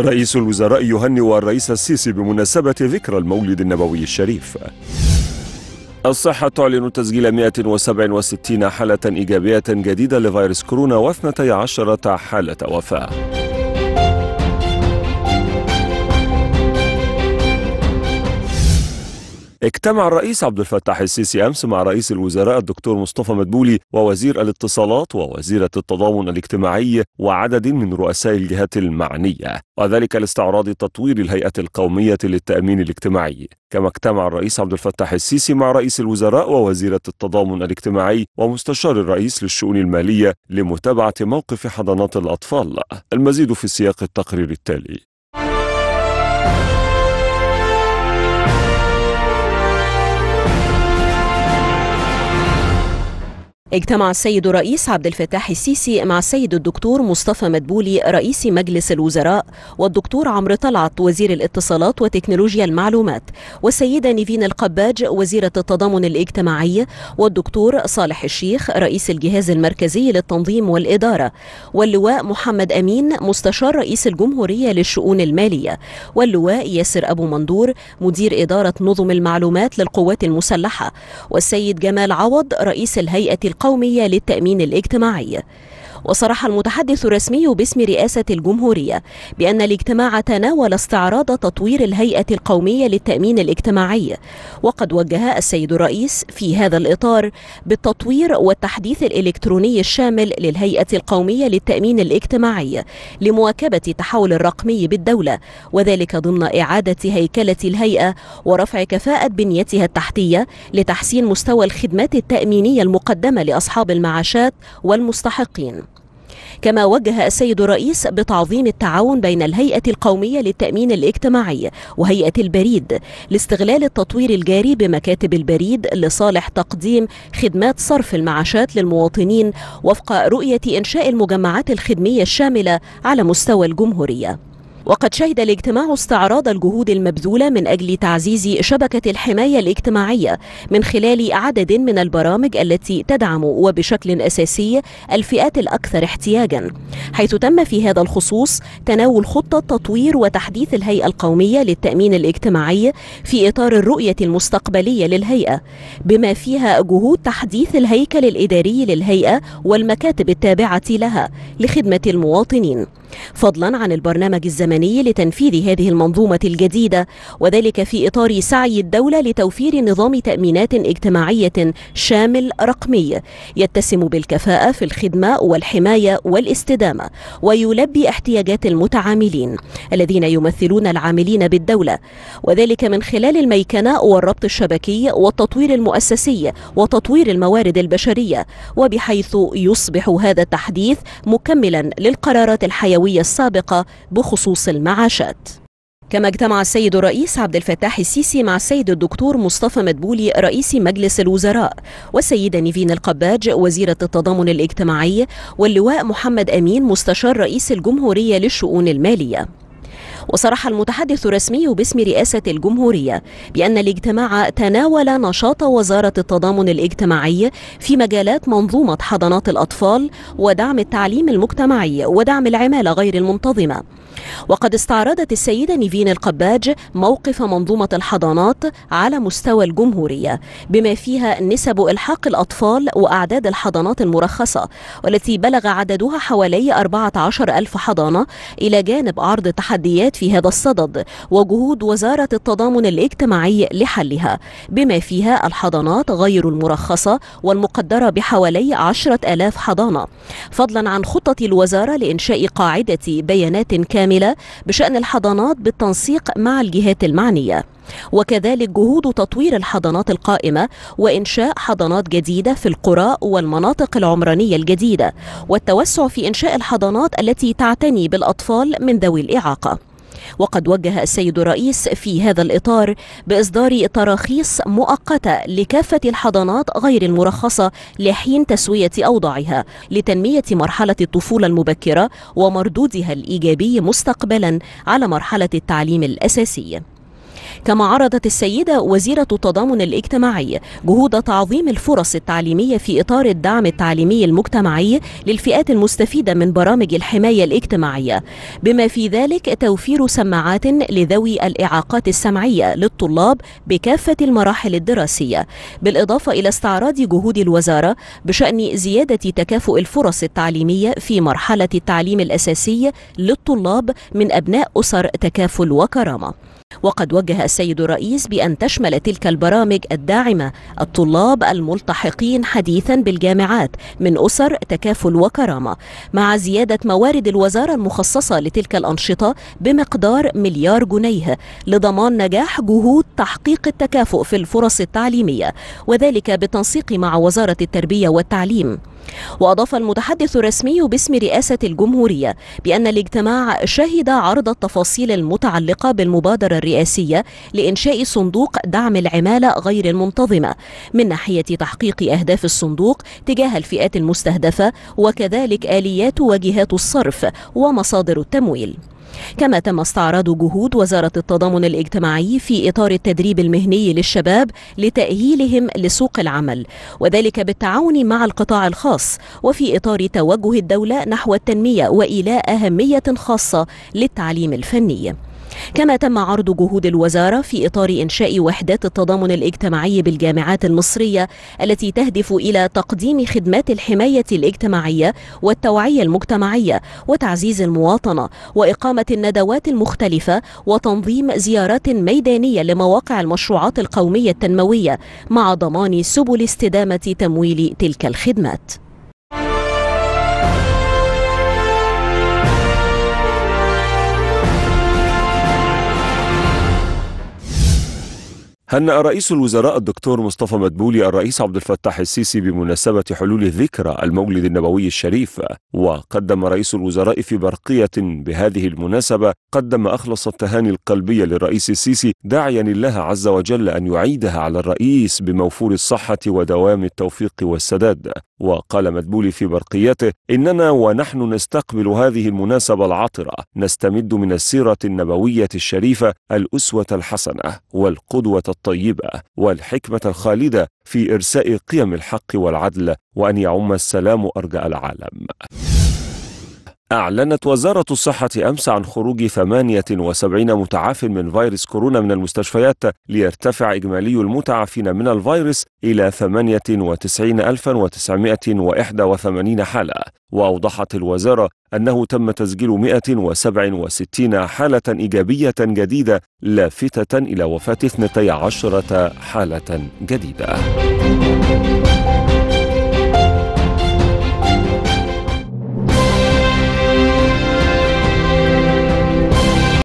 رئيس الوزراء يهنئ الرئيس السيسي بمناسبة ذكرى المولد النبوي الشريف الصحة تعلن تسجيل 167 حالة إيجابية جديدة لفيروس كورونا و12 حالة وفاة اجتمع الرئيس عبد الفتاح السيسي أمس مع رئيس الوزراء الدكتور مصطفى مدبولي ووزير الاتصالات ووزيرة التضامن الاجتماعي وعدد من رؤساء الجهات المعنية وذلك لاستعراض تطوير الهيئة القومية للتأمين الاجتماعي كما اجتمع الرئيس عبد الفتاح السيسي مع رئيس الوزراء ووزيرة التضامن الاجتماعي ومستشار الرئيس للشؤون المالية لمتابعة موقف حضانات الأطفال المزيد في سياق التقرير التالي اجتمع السيد الرئيس عبد الفتاح السيسي مع السيد الدكتور مصطفى مدبولي رئيس مجلس الوزراء والدكتور عمرو طلعت وزير الاتصالات وتكنولوجيا المعلومات والسيدة نيفين القباج وزيرة التضامن الاجتماعي والدكتور صالح الشيخ رئيس الجهاز المركزي للتنظيم والإدارة واللواء محمد أمين مستشار رئيس الجمهورية للشؤون المالية واللواء ياسر أبو مندور مدير إدارة نظم المعلومات للقوات المسلحة والسيد جمال عوض رئيس الهيئة القومية للتأمين الاجتماعي وصرح المتحدث الرسمي باسم رئاسة الجمهورية بأن الاجتماع تناول استعراض تطوير الهيئة القومية للتأمين الاجتماعي وقد وجه السيد الرئيس في هذا الإطار بالتطوير والتحديث الإلكتروني الشامل للهيئة القومية للتأمين الاجتماعي لمواكبة التحول الرقمي بالدولة وذلك ضمن إعادة هيكلة الهيئة ورفع كفاءة بنيتها التحتية لتحسين مستوى الخدمات التأمينية المقدمة لأصحاب المعاشات والمستحقين كما وجه السيد الرئيس بتعظيم التعاون بين الهيئة القومية للتأمين الاجتماعي وهيئة البريد لاستغلال التطوير الجاري بمكاتب البريد لصالح تقديم خدمات صرف المعاشات للمواطنين وفق رؤية إنشاء المجمعات الخدمية الشاملة على مستوى الجمهورية وقد شهد الاجتماع استعراض الجهود المبذولة من أجل تعزيز شبكة الحماية الاجتماعية من خلال عدد من البرامج التي تدعم وبشكل أساسي الفئات الأكثر احتياجا حيث تم في هذا الخصوص تناول خطة تطوير وتحديث الهيئة القومية للتأمين الاجتماعي في إطار الرؤية المستقبلية للهيئة بما فيها جهود تحديث الهيكل الإداري للهيئة والمكاتب التابعة لها لخدمة المواطنين فضلا عن البرنامج الزمني لتنفيذ هذه المنظومة الجديدة وذلك في إطار سعي الدولة لتوفير نظام تأمينات اجتماعية شامل رقمي يتسم بالكفاءة في الخدمة والحماية والاستدامة ويلبي احتياجات المتعاملين الذين يمثلون العاملين بالدولة وذلك من خلال الميكنة والربط الشبكي والتطوير المؤسسي وتطوير الموارد البشرية وبحيث يصبح هذا التحديث مكملا للقرارات الحيوية السنوية السابقة بخصوص المعاشات كما اجتمع السيد الرئيس عبد الفتاح السيسي مع السيد الدكتور مصطفى مدبولي رئيس مجلس الوزراء والسيدة نيفين القباج وزيرة التضامن الاجتماعي واللواء محمد أمين مستشار رئيس الجمهورية للشؤون المالية وصرح المتحدث الرسمي باسم رئاسة الجمهورية بأن الاجتماع تناول نشاط وزارة التضامن الاجتماعي في مجالات منظومة حضانات الأطفال ودعم التعليم المجتمعي ودعم العمالة غير المنتظمة وقد استعرضت السيدة نيفين القباج موقف منظومة الحضانات على مستوى الجمهورية بما فيها نسب إلحاق الأطفال وأعداد الحضانات المرخصة والتي بلغ عددها حوالي 14 ألف حضانة إلى جانب عرض تحديات في هذا الصدد وجهود وزارة التضامن الاجتماعي لحلها بما فيها الحضانات غير المرخصة والمقدرة بحوالي 10 ألاف حضانة فضلا عن خطة الوزارة لإنشاء قاعدة بيانات كاملة الشاملة بشأن الحضانات بالتنسيق مع الجهات المعنية وكذلك جهود تطوير الحضانات القائمة وإنشاء حضانات جديدة في القرى والمناطق العمرانية الجديدة والتوسع في إنشاء الحضانات التي تعتني بالأطفال من ذوي الإعاقة وقد وجه السيد الرئيس في هذا الإطار بإصدار تراخيص مؤقتة لكافة الحضانات غير المرخصة لحين تسوية أوضاعها لتنمية مرحلة الطفولة المبكرة ومردودها الإيجابي مستقبلا على مرحلة التعليم الأساسي كما عرضت السيدة وزيرة التضامن الاجتماعي جهود تعظيم الفرص التعليمية في إطار الدعم التعليمي المجتمعي للفئات المستفيدة من برامج الحماية الاجتماعية بما في ذلك توفير سماعات لذوي الإعاقات السمعية للطلاب بكافة المراحل الدراسية بالإضافة إلى استعراض جهود الوزارة بشأن زيادة تكافؤ الفرص التعليمية في مرحلة التعليم الأساسي للطلاب من أبناء أسر تكافل وكرامة وقد وجه وجه السيد الرئيس بأن تشمل تلك البرامج الداعمة الطلاب الملتحقين حديثا بالجامعات من أسر تكافل وكرامة مع زيادة موارد الوزارة المخصصة لتلك الأنشطة بمقدار مليار جنيه لضمان نجاح جهود تحقيق التكافؤ في الفرص التعليمية وذلك بالتنسيق مع وزارة التربية والتعليم وأضاف المتحدث الرسمي باسم رئاسة الجمهورية بأن الاجتماع شهد عرض التفاصيل المتعلقة بالمبادرة الرئاسية لإنشاء صندوق دعم العمالة غير المنتظمة من ناحية تحقيق أهداف الصندوق تجاه الفئات المستهدفة وكذلك آليات وجهات الصرف ومصادر التمويل كما تم استعراض جهود وزارة التضامن الاجتماعي في إطار التدريب المهني للشباب لتأهيلهم لسوق العمل وذلك بالتعاون مع القطاع الخاص وفي إطار توجه الدولة نحو التنمية وإيلاء أهمية خاصة للتعليم الفني كما تم عرض جهود الوزارة في إطار إنشاء وحدات التضامن الاجتماعي بالجامعات المصرية التي تهدف إلى تقديم خدمات الحماية الاجتماعية والتوعية المجتمعية وتعزيز المواطنة وإقامة الندوات المختلفة وتنظيم زيارات ميدانية لمواقع المشروعات القومية التنموية مع ضمان سبل استدامة تمويل تلك الخدمات هنأ رئيس الوزراء الدكتور مصطفى مدبولي الرئيس عبد الفتاح السيسي بمناسبة حلول ذكرى المولد النبوي الشريف وقدم رئيس الوزراء في برقية بهذه المناسبة قدم أخلص التهاني القلبية للرئيس السيسي داعيا الله عز وجل أن يعيدها على الرئيس بموفور الصحة ودوام التوفيق والسداد وقال مدبولي في برقيته إننا ونحن نستقبل هذه المناسبة العطرة نستمد من السيرة النبوية الشريفة الأسوة الحسنة والقدوة الطيبة والحكمة الخالدة في إرساء قيم الحق والعدل وأن يعم السلام أرجاء العالم أعلنت وزارة الصحة أمس عن خروج 78 متعاف من فيروس كورونا من المستشفيات ليرتفع إجمالي المتعافين من الفيروس إلى 98981 حالة وأوضحت الوزارة أنه تم تسجيل 167 حالة إيجابية جديدة لافتة إلى وفاة 12 حالة جديدة